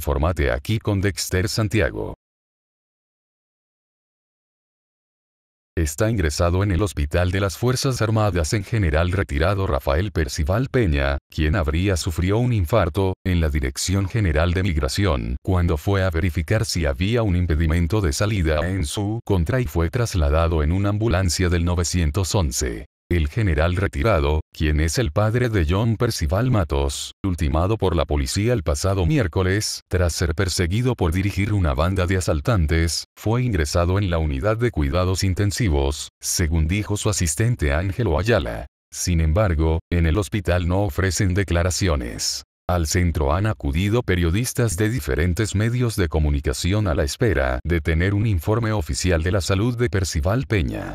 Informate aquí con Dexter Santiago. Está ingresado en el Hospital de las Fuerzas Armadas en general retirado Rafael Percival Peña, quien habría sufrido un infarto, en la Dirección General de Migración, cuando fue a verificar si había un impedimento de salida en su contra y fue trasladado en una ambulancia del 911 el general retirado, quien es el padre de John Percival Matos, ultimado por la policía el pasado miércoles, tras ser perseguido por dirigir una banda de asaltantes, fue ingresado en la unidad de cuidados intensivos, según dijo su asistente Ángelo Ayala. Sin embargo, en el hospital no ofrecen declaraciones. Al centro han acudido periodistas de diferentes medios de comunicación a la espera de tener un informe oficial de la salud de Percival Peña.